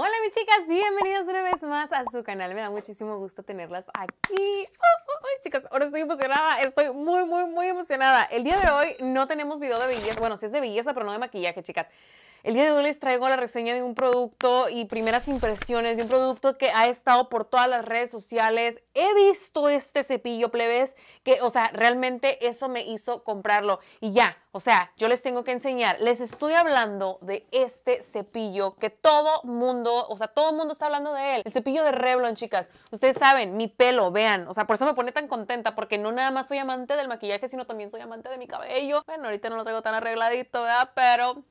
Hola mis chicas, bienvenidas una vez más a su canal. Me da muchísimo gusto tenerlas aquí. Oh, oh, oh, chicas, ahora estoy emocionada. Estoy muy, muy, muy emocionada. El día de hoy no tenemos video de belleza. Bueno, sí es de belleza, pero no de maquillaje, chicas. El día de hoy les traigo la reseña de un producto y primeras impresiones de un producto que ha estado por todas las redes sociales. He visto este cepillo, plebes, que, o sea, realmente eso me hizo comprarlo. Y ya, o sea, yo les tengo que enseñar. Les estoy hablando de este cepillo que todo mundo, o sea, todo mundo está hablando de él. El cepillo de Revlon, chicas. Ustedes saben, mi pelo, vean. O sea, por eso me pone tan contenta, porque no nada más soy amante del maquillaje, sino también soy amante de mi cabello. Bueno, ahorita no lo traigo tan arregladito, ¿verdad? Pero,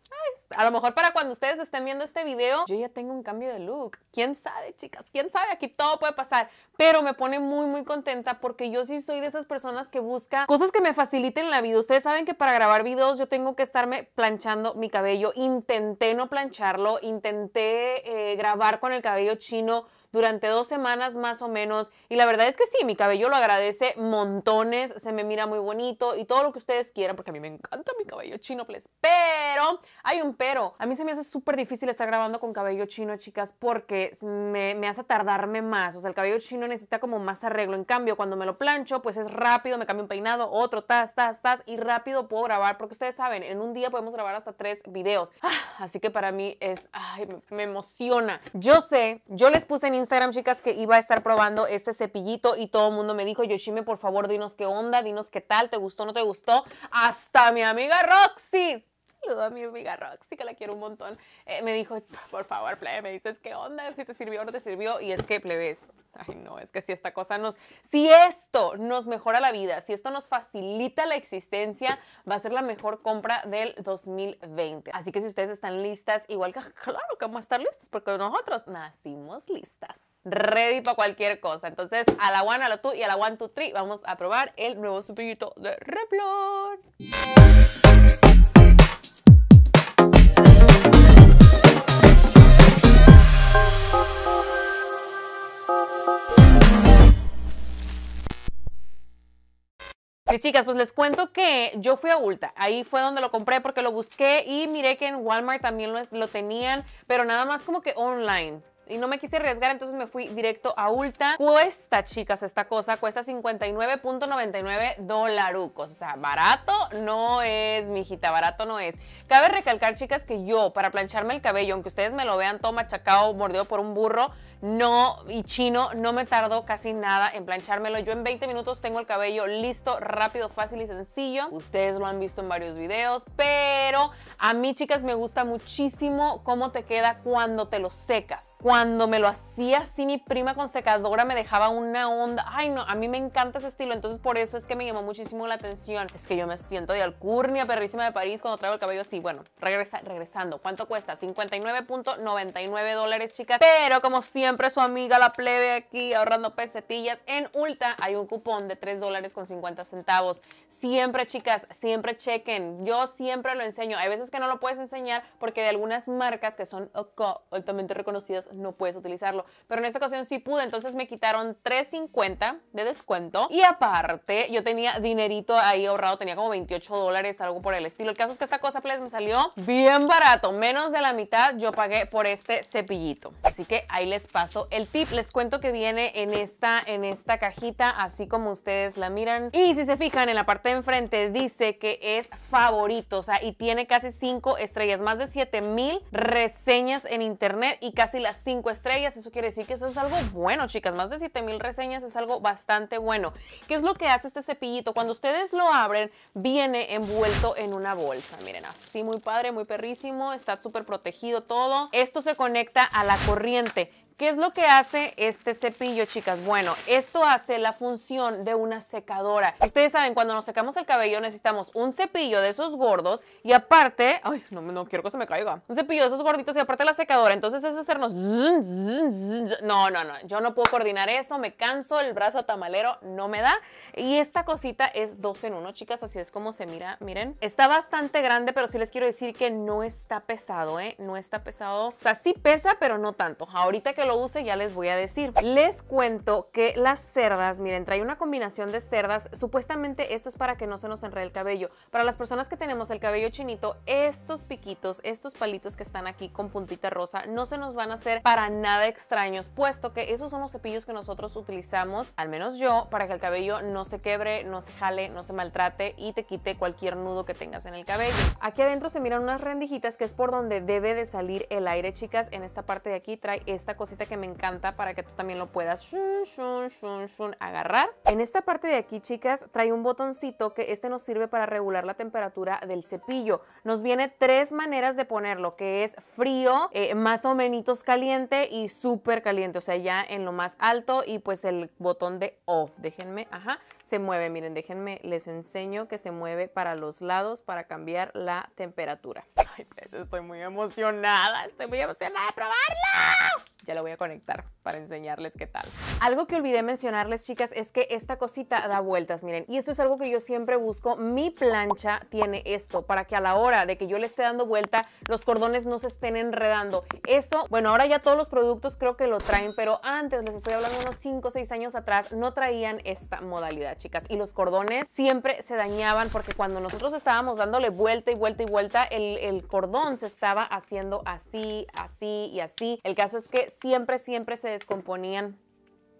a lo mejor mejor para cuando ustedes estén viendo este video, yo ya tengo un cambio de look. ¿Quién sabe, chicas? ¿Quién sabe? Aquí todo puede pasar. Pero me pone muy, muy contenta porque yo sí soy de esas personas que busca cosas que me faciliten la vida. Ustedes saben que para grabar videos yo tengo que estarme planchando mi cabello. Intenté no plancharlo, intenté eh, grabar con el cabello chino durante dos semanas más o menos. Y la verdad es que sí, mi cabello lo agradece montones, se me mira muy bonito y todo lo que ustedes quieran, porque a mí me encanta mi cabello chino, please. Pero hay un pero. A mí se me hace súper difícil estar grabando con cabello chino, chicas, porque me, hace tardarme más. O sea, el cabello chino necesita como más arreglo. En cambio, cuando me lo plancho, pues es rápido, me cambio un peinado, otro, tas, tas, tas, y rápido puedo grabar, porque ustedes saben, en un día podemos grabar hasta tres videos. Ah, así que para mí es, ay, me, me emociona. Yo sé, yo les puse en Instagram, chicas, que iba a estar probando este cepillito y todo el mundo me dijo, Yoshime, por favor, dinos qué onda, dinos qué tal, te gustó, no te gustó. Hasta mi amiga Roxy a mi amiga Roxy, que la quiero un montón, eh, me dijo, por favor, plebe, me dices, ¿qué onda? ¿Si te sirvió o no te sirvió? Y es que, plebes, ay no, es que si esta cosa nos, si esto nos mejora la vida, si esto nos facilita la existencia, va a ser la mejor compra del 2020. Así que si ustedes están listas, igual que, claro que vamos a estar listos, porque nosotros nacimos listas ready para cualquier cosa. Entonces, a la one, a la two y a la one, two, three, vamos a probar el nuevo cepillito de Replon. Pues, chicas, pues les cuento que yo fui a Ulta. Ahí fue donde lo compré porque lo busqué y miré que en Walmart también lo, tenían, pero nada más como que online y no me quise arriesgar, entonces me fui directo a Ulta. Cuesta, chicas, esta cosa, cuesta 59.99 dolarucos. O sea, barato no es, mijita, barato no es. Cabe recalcar, chicas, que yo, para plancharme el cabello, aunque ustedes me lo vean todo machacado, mordido por un burro, no, y chino, no me tardó casi nada en planchármelo. Yo en 20 minutos tengo el cabello listo, rápido, fácil y sencillo. Ustedes lo han visto en varios videos, pero a mí, chicas, me gusta muchísimo cómo te queda cuando te lo secas. Cuando me lo hacía así mi prima con secadora me dejaba una onda. Ay, no, a mí me encanta ese estilo, entonces por eso es que me llamó muchísimo la atención. Es que yo me siento de alcurnia perrísima de París cuando traigo el cabello así. Bueno, regresando. ¿Cuánto cuesta? 59.99 dólares, chicas. Pero como siempre, siempre su amiga la plebe aquí ahorrando pesetillas. En Ulta hay un cupón de 3 dólares con 50 centavos. Siempre, chicas, siempre chequen. Yo siempre lo enseño. Hay veces que no lo puedes enseñar porque de algunas marcas que son altamente reconocidas no puedes utilizarlo. Pero en esta ocasión sí pude, entonces me quitaron 3.50 de descuento. Y aparte, yo tenía dinerito ahí ahorrado, tenía como 28 dólares, algo por el estilo. El caso es que esta cosa, plebes, me salió bien barato. Menos de la mitad yo pagué por este cepillito. Así que ahí les el tip. Les cuento que viene en esta, en esta cajita, así como ustedes la miran. Y si se fijan, en la parte de enfrente dice que es favorito, o sea, y tiene casi 5 estrellas, más de mil reseñas en internet y casi las 5 estrellas. Eso quiere decir que eso es algo bueno, chicas. Más de mil reseñas es algo bastante bueno. ¿Qué es lo que hace este cepillito? Cuando ustedes lo abren, viene envuelto en una bolsa. Miren, así muy padre, muy perrísimo, está súper protegido todo. Esto se conecta a la corriente ¿Qué es lo que hace este cepillo, chicas? Bueno, esto hace la función de una secadora. Ustedes saben, cuando nos secamos el cabello necesitamos un cepillo de esos gordos y aparte, ay, no, quiero que se me caiga, un cepillo de esos gorditos y aparte la secadora. Entonces es hacernos... No, no, no, yo no puedo coordinar eso, me canso, el brazo tamalero no me da. Y esta cosita es dos en uno, chicas, así es como se mira, miren. Está bastante grande, pero sí les quiero decir que no está pesado, ¿eh? No está pesado. O sea, sí pesa, pero no tanto. Ahorita que lo use ya les voy a decir. Les cuento que las cerdas, miren, trae una combinación de cerdas. Supuestamente esto es para que no se nos enrede el cabello. Para las personas que tenemos el cabello chinito, estos piquitos, estos palitos que están aquí con puntita rosa, no se nos van a hacer para nada extraños, puesto que esos son los cepillos que nosotros utilizamos, al menos yo, para que el cabello no se quebre, no se jale, no se maltrate y te quite cualquier nudo que tengas en el cabello. Aquí adentro se miran unas rendijitas que es por donde debe de salir el aire, chicas. En esta parte de aquí trae esta cosita que me encanta para que tú también lo puedas agarrar. En esta parte de aquí, chicas, trae un botoncito que este nos sirve para regular la temperatura del cepillo. Nos viene tres maneras de ponerlo, que es frío, eh, más o menos caliente y súper caliente, o sea, ya en lo más alto y pues el botón de off. Déjenme, ajá, se mueve, miren, déjenme, les enseño que se mueve para los lados para cambiar la temperatura. Ay, pues estoy muy emocionada, estoy muy emocionada de probarlo ya la voy a conectar para enseñarles qué tal. Algo que olvidé mencionarles, chicas, es que esta cosita da vueltas, miren. Y esto es algo que yo siempre busco. Mi plancha tiene esto para que a la hora de que yo le esté dando vuelta, los cordones no se estén enredando. Eso, bueno, ahora ya todos los productos creo que lo traen, pero antes, les estoy hablando unos 5 o 6 años atrás, no traían esta modalidad, chicas. Y los cordones siempre se dañaban porque cuando nosotros estábamos dándole vuelta y vuelta y vuelta, el, el cordón se estaba haciendo así, así y así. El caso es que siempre, siempre se descomponían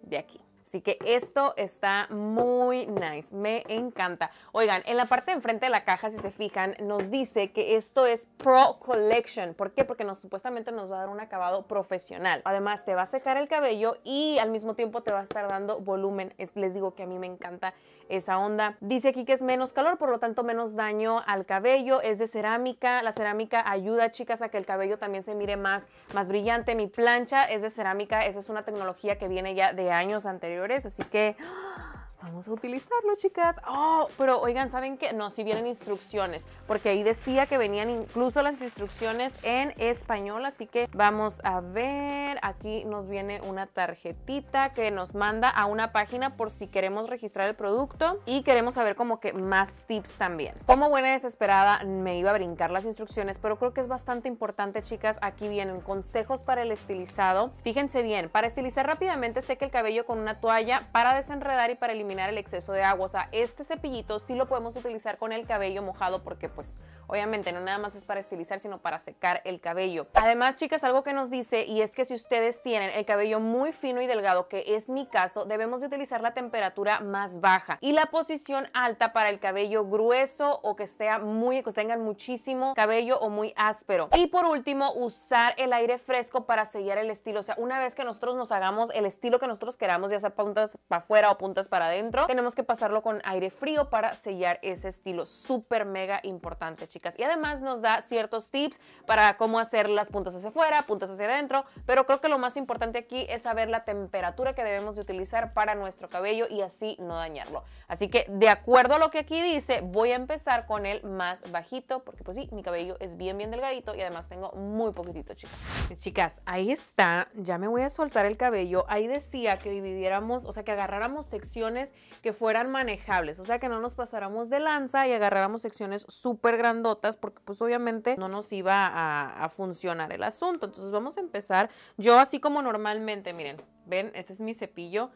de aquí. Así que esto está muy nice, me encanta. Oigan, en la parte de enfrente de la caja, si se fijan, nos dice que esto es Pro Collection. ¿Por qué? Porque nos, supuestamente nos va a dar un acabado profesional. Además, te va a secar el cabello y al mismo tiempo te va a estar dando volumen. les digo que a mí me encanta esa onda. Dice aquí que es menos calor, por lo tanto menos daño al cabello. Es de cerámica. La cerámica ayuda, chicas, a que el cabello también se mire más, más brillante. Mi plancha es de cerámica. Esa es una tecnología que viene ya de años anteriores. Así que... ¡ah! Vamos a utilizarlo, chicas. Oh, pero oigan, ¿saben qué? No, si vienen instrucciones, porque ahí decía que venían incluso las instrucciones en español, así que vamos a ver. Aquí nos viene una tarjetita que nos manda a una página por si queremos registrar el producto y queremos saber como que más tips también. Como buena desesperada, me iba a brincar las instrucciones, pero creo que es bastante importante, chicas. Aquí vienen consejos para el estilizado. Fíjense bien, para estilizar rápidamente seque el cabello con una toalla para desenredar y para eliminar eliminar el exceso de agua. O sea, este cepillito sí lo podemos utilizar con el cabello mojado porque pues obviamente no nada más es para estilizar, sino para secar el cabello. Además, chicas, algo que nos dice y es que si ustedes tienen el cabello muy fino y delgado, que es mi caso, debemos de utilizar la temperatura más baja y la posición alta para el cabello grueso o que sea muy, que tengan muchísimo cabello o muy áspero. Y por último, usar el aire fresco para sellar el estilo. O sea, una vez que nosotros nos hagamos el estilo que nosotros queramos, ya sea puntas para afuera o puntas para adentro, tenemos que pasarlo con aire frío para sellar ese estilo. Súper mega importante, chicas. Y además nos da ciertos tips para cómo hacer las puntas hacia afuera, puntas hacia adentro, pero creo que lo más importante aquí es saber la temperatura que debemos de utilizar para nuestro cabello y así no dañarlo. Así que de acuerdo a lo que aquí dice, voy a empezar con el más bajito, porque pues sí, mi cabello es bien, bien delgadito y además tengo muy poquitito, chicas. Pues, chicas, ahí está, ya me voy a soltar el cabello. Ahí decía que dividiéramos, o sea, que agarráramos secciones que fueran manejables, o sea que no nos pasáramos de lanza y agarráramos secciones súper grandotas porque pues obviamente no nos iba a, funcionar el asunto. Entonces vamos a empezar yo así como normalmente, miren, ven, este es mi cepillo.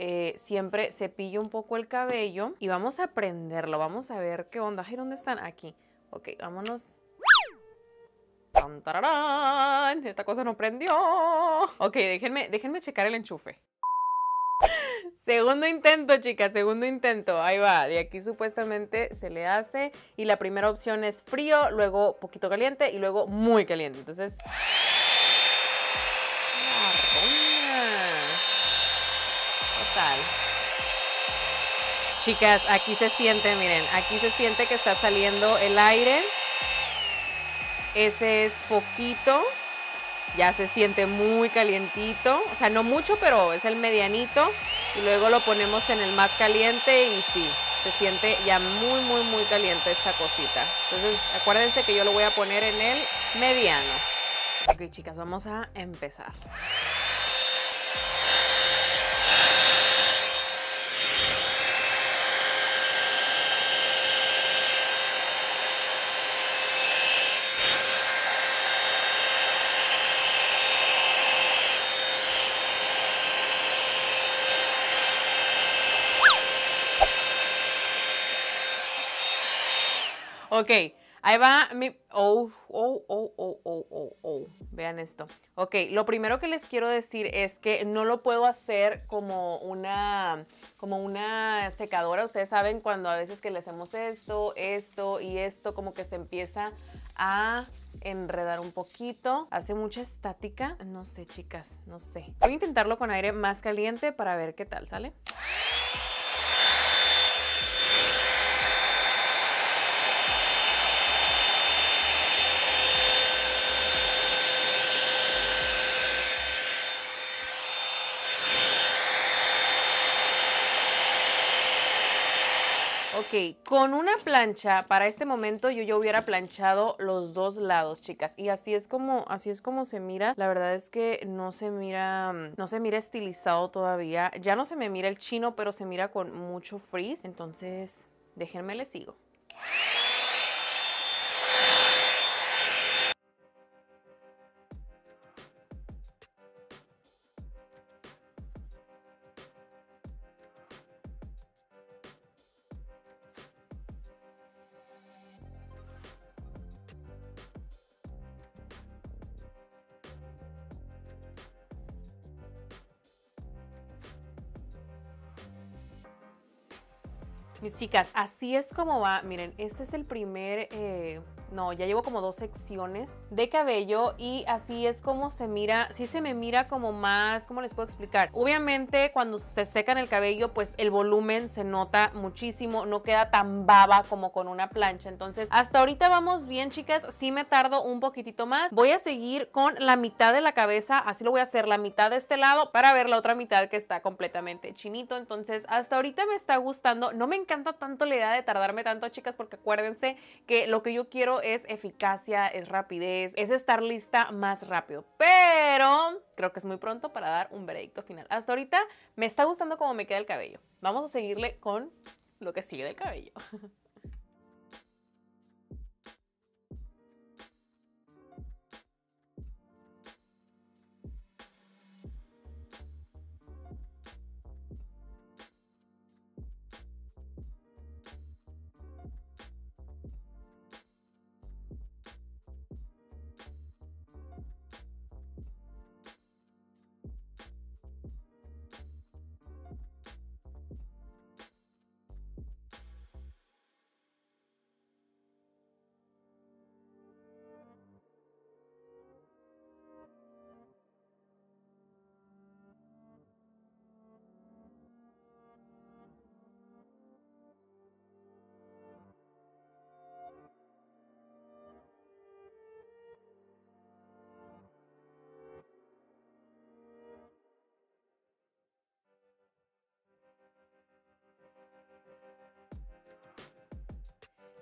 Eh, siempre cepillo un poco el cabello y vamos a prenderlo, vamos a ver qué onda. Ay, ¿dónde están? Aquí. Ok, vámonos. Esta cosa no prendió. Ok, déjenme, déjenme checar el enchufe. Segundo intento, chicas, segundo intento. Ahí va. De aquí supuestamente se le hace. Y la primera opción es frío, luego poquito caliente y luego muy caliente. Entonces... ¡Ah, Total. Chicas, aquí se siente, miren, aquí se siente que está saliendo el aire. Ese es poquito. Ya se siente muy calientito. O sea, no mucho, pero es el medianito y luego lo ponemos en el más caliente y sí, se siente ya muy, muy, muy caliente esta cosita. Entonces acuérdense que yo lo voy a poner en el mediano. Ok chicas, vamos a empezar. Ok, ahí va mi... Oh, oh, oh, oh, oh, oh, oh. Vean esto. Ok, lo primero que les quiero decir es que no lo puedo hacer como una, como una secadora. Ustedes saben cuando a veces que le hacemos esto, esto y esto, como que se empieza a enredar un poquito. Hace mucha estática. No sé, chicas, no sé. Voy a intentarlo con aire más caliente para ver qué tal, ¿sale? Ok, con una plancha, para este momento yo ya hubiera planchado los dos lados, chicas. Y así es como, así es como se mira. La verdad es que no se mira, no se mira estilizado todavía. Ya no se me mira el chino, pero se mira con mucho frizz. Entonces, déjenme le sigo. Mis chicas, así es como va. Miren, este es el primer eh, no, ya llevo como dos secciones de cabello y así es como se mira, sí se me mira como más, ¿cómo les puedo explicar? Obviamente cuando se secan el cabello, pues el volumen se nota muchísimo, no queda tan baba como con una plancha. Entonces, hasta ahorita vamos bien, chicas, sí me tardo un poquitito más. Voy a seguir con la mitad de la cabeza, así lo voy a hacer, la mitad de este lado para ver la otra mitad que está completamente chinito. Entonces, hasta ahorita me está gustando, no me encanta tanto la idea de tardarme tanto, chicas, porque acuérdense que lo que yo quiero es eficacia, es rapidez, es estar lista más rápido. Pero creo que es muy pronto para dar un veredicto final. Hasta ahorita me está gustando cómo me queda el cabello. Vamos a seguirle con lo que sigue del cabello.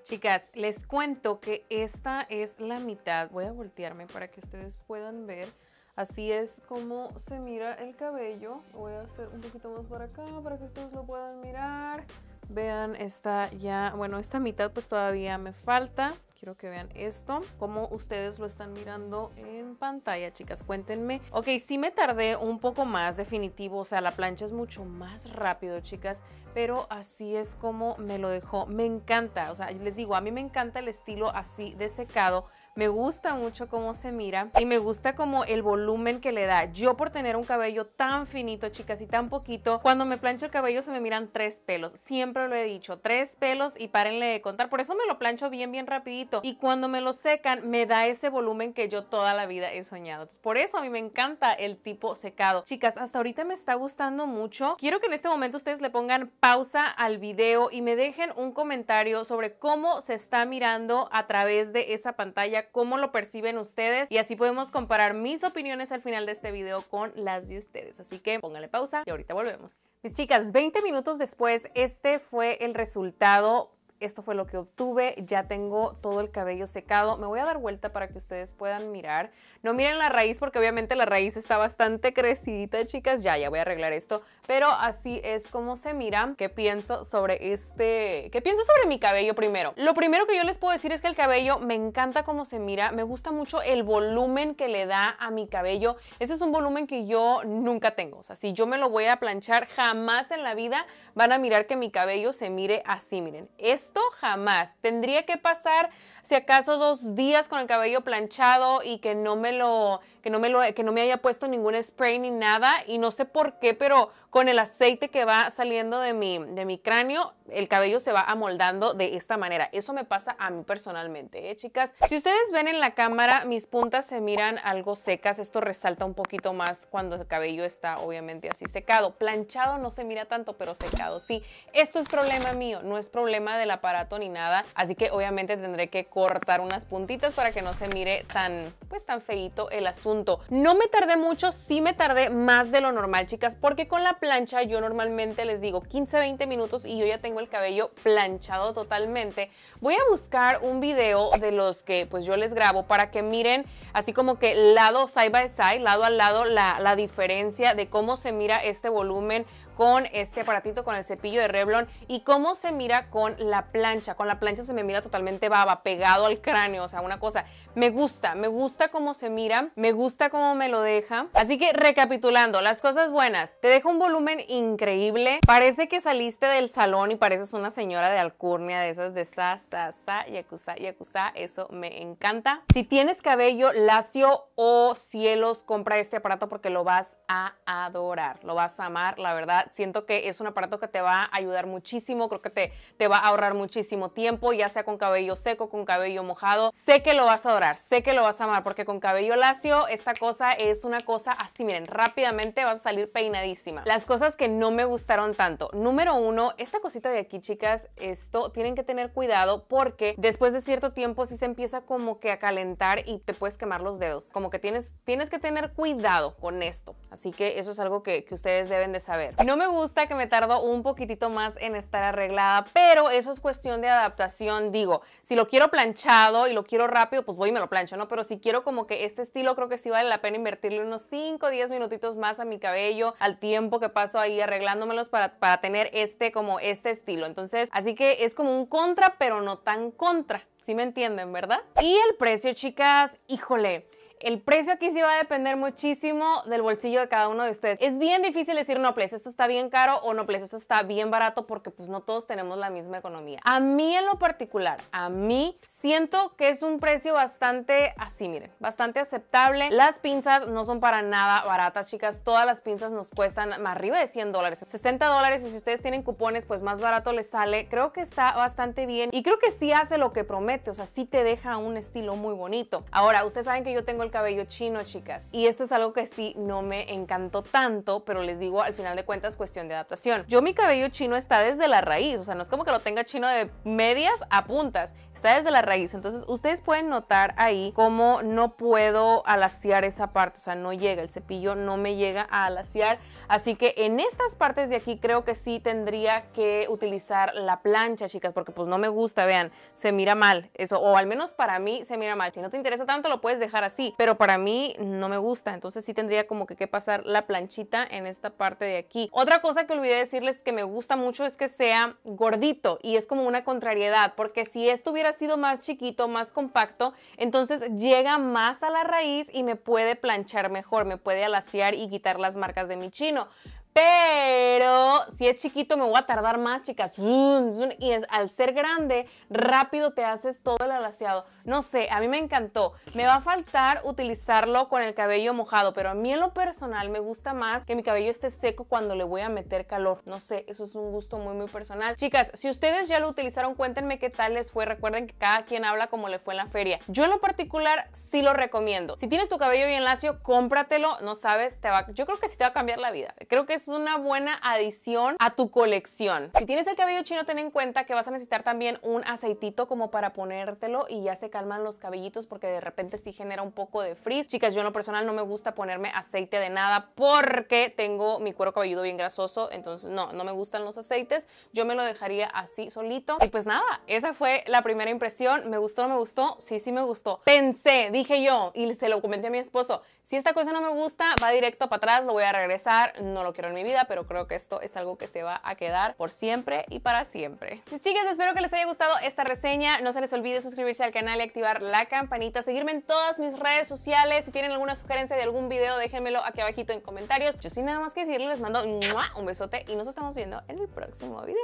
Chicas, les cuento que esta es la mitad. Voy a voltearme para que ustedes puedan ver. Así es como se mira el cabello. Voy a hacer un poquito más para acá para que ustedes lo puedan mirar. Vean, esta ya, bueno, esta mitad pues todavía me falta. Quiero que vean esto, como ustedes lo están mirando en pantalla, chicas, cuéntenme. Ok, sí me tardé un poco más, definitivo, o sea, la plancha es mucho más rápido, chicas, pero así es como me lo dejó. Me encanta, o sea, les digo, a mí me encanta el estilo así de secado, me gusta mucho cómo se mira y me gusta como el volumen que le da. Yo por tener un cabello tan finito, chicas, y tan poquito, cuando me plancho el cabello se me miran tres pelos. Siempre lo he dicho, tres pelos y párenle de contar. Por eso me lo plancho bien, bien rapidito. Y cuando me lo secan, me da ese volumen que yo toda la vida he soñado. por eso a mí me encanta el tipo secado. Chicas, hasta ahorita me está gustando mucho. Quiero que en este momento ustedes le pongan pausa al video y me dejen un comentario sobre cómo se está mirando a través de esa pantalla cómo lo perciben ustedes y así podemos comparar mis opiniones al final de este video con las de ustedes. Así que póngale pausa y ahorita volvemos. Mis chicas, 20 minutos después, este fue el resultado esto fue lo que obtuve, ya tengo todo el cabello secado. Me voy a dar vuelta para que ustedes puedan mirar. No miren la raíz porque obviamente la raíz está bastante crecidita, chicas. Ya, ya voy a arreglar esto. Pero así es como se mira. ¿Qué pienso sobre este? ¿Qué pienso sobre mi cabello primero? Lo primero que yo les puedo decir es que el cabello me encanta cómo se mira. Me gusta mucho el volumen que le da a mi cabello. Este es un volumen que yo nunca tengo. O sea, si yo me lo voy a planchar, jamás en la vida van a mirar que mi cabello se mire así, miren. Es esto jamás. Tendría que pasar si acaso dos días con el cabello planchado y que no me lo, que no me lo, que no me haya puesto ningún spray ni nada y no sé por qué, pero con el aceite que va saliendo de mi, de mi cráneo, el cabello se va amoldando de esta manera. Eso me pasa a mí personalmente, ¿eh, chicas? Si ustedes ven en la cámara, mis puntas se miran algo secas. Esto resalta un poquito más cuando el cabello está obviamente así secado. Planchado no se mira tanto, pero secado sí. Esto es problema mío, no es problema del aparato ni nada. Así que obviamente tendré que cortar unas puntitas para que no se mire tan, pues tan feito el asunto. No me tardé mucho, sí me tardé más de lo normal, chicas, porque con la plancha yo normalmente les digo 15, 20 minutos y yo ya tengo el cabello planchado totalmente. Voy a buscar un video de los que pues yo les grabo para que miren así como que lado side by side, lado al lado, la, la diferencia de cómo se mira este volumen con este aparatito, con el cepillo de Revlon y cómo se mira con la plancha. Con la plancha se me mira totalmente baba, pegado al cráneo, o sea, una cosa. Me gusta, me gusta cómo se mira, me gusta cómo me lo deja. Así que recapitulando, las cosas buenas. Te deja un volumen increíble. Parece que saliste del salón y pareces una señora de alcurnia, de esas de sa, sa, sa, yakuza, yakuza. Eso me encanta. Si tienes cabello lacio o oh cielos, compra este aparato porque lo vas a adorar. Lo vas a amar, la verdad siento que es un aparato que te va a ayudar muchísimo, creo que te, te va a ahorrar muchísimo tiempo, ya sea con cabello seco, con cabello mojado. Sé que lo vas a adorar, sé que lo vas a amar, porque con cabello lacio esta cosa es una cosa así, miren, rápidamente vas a salir peinadísima. Las cosas que no me gustaron tanto. Número uno, esta cosita de aquí, chicas, esto tienen que tener cuidado porque después de cierto tiempo sí se empieza como que a calentar y te puedes quemar los dedos. Como que tienes, tienes que tener cuidado con esto. Así que eso es algo que, que ustedes deben de saber. No me gusta que me tardo un poquitito más en estar arreglada, pero eso es cuestión de adaptación. Digo, si lo quiero planchado y lo quiero rápido, pues voy y me lo plancho, ¿no? Pero si quiero como que este estilo, creo que sí vale la pena invertirle unos 5 o 10 minutitos más a mi cabello, al tiempo que paso ahí arreglándomelos para, para tener este como este estilo. Entonces, así que es como un contra, pero no tan contra. si me entienden, verdad? Y el precio, chicas, híjole. El precio aquí sí va a depender muchísimo del bolsillo de cada uno de ustedes. Es bien difícil decir, no, pues esto está bien caro o no, pues esto está bien barato porque pues no todos tenemos la misma economía. A mí en lo particular, a mí siento que es un precio bastante así, miren, bastante aceptable. Las pinzas no son para nada baratas, chicas. Todas las pinzas nos cuestan más arriba de 100 dólares, 60 dólares y si ustedes tienen cupones, pues más barato les sale. Creo que está bastante bien y creo que sí hace lo que promete, o sea, sí te deja un estilo muy bonito. Ahora, ustedes saben que yo tengo el cabello chino, chicas. Y esto es algo que sí no me encantó tanto, pero les digo, al final de cuentas, cuestión de adaptación. Yo mi cabello chino está desde la raíz, o sea, no es como que lo tenga chino de medias a puntas, está desde la raíz. Entonces ustedes pueden notar ahí cómo no puedo alaciar esa parte, o sea, no llega, el cepillo no me llega a alaciar. Así que en estas partes de aquí creo que sí tendría que utilizar la plancha, chicas, porque pues no me gusta, vean, se mira mal eso, o al menos para mí se mira mal. Si no te interesa tanto lo puedes dejar así, pero para mí no me gusta, entonces sí tendría como que, que pasar la planchita en esta parte de aquí. Otra cosa que olvidé decirles que me gusta mucho es que sea gordito y es como una contrariedad, porque si estuviera sido más chiquito, más compacto, entonces llega más a la raíz y me puede planchar mejor, me puede alaciar y quitar las marcas de mi chino. Pero si es chiquito me voy a tardar más, chicas. Y es, al ser grande, rápido te haces todo el alaciado. No sé, a mí me encantó. Me va a faltar utilizarlo con el cabello mojado, pero a mí en lo personal me gusta más que mi cabello esté seco cuando le voy a meter calor. No sé, eso es un gusto muy, muy personal. Chicas, si ustedes ya lo utilizaron, cuéntenme qué tal les fue. Recuerden que cada quien habla como le fue en la feria. Yo en lo particular sí lo recomiendo. Si tienes tu cabello bien lacio, cómpratelo. No sabes, te va, yo creo que sí te va a cambiar la vida. Creo que es una buena adición a tu colección. Si tienes el cabello chino, ten en cuenta que vas a necesitar también un aceitito como para ponértelo y ya se calman los cabellitos porque de repente sí genera un poco de frizz. Chicas, yo en lo personal no me gusta ponerme aceite de nada porque tengo mi cuero cabelludo bien grasoso, entonces no, no me gustan los aceites. Yo me lo dejaría así solito. Y pues nada, esa fue la primera impresión. ¿Me gustó no me gustó? Sí, sí me gustó. Pensé, dije yo, y se lo comenté a mi esposo, si esta cosa no me gusta, va directo para atrás, lo voy a regresar, no lo quiero en mi vida, pero creo que esto es algo que se va a quedar por siempre y para siempre. Chicas, espero que les haya gustado esta reseña. No se les olvide suscribirse al canal activar la campanita, seguirme en todas mis redes sociales. Si tienen alguna sugerencia de algún video, déjenmelo aquí abajito en comentarios. Yo sin nada más que decirles, les mando un besote y nos estamos viendo en el próximo video.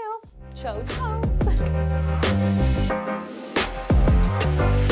Chau, chau.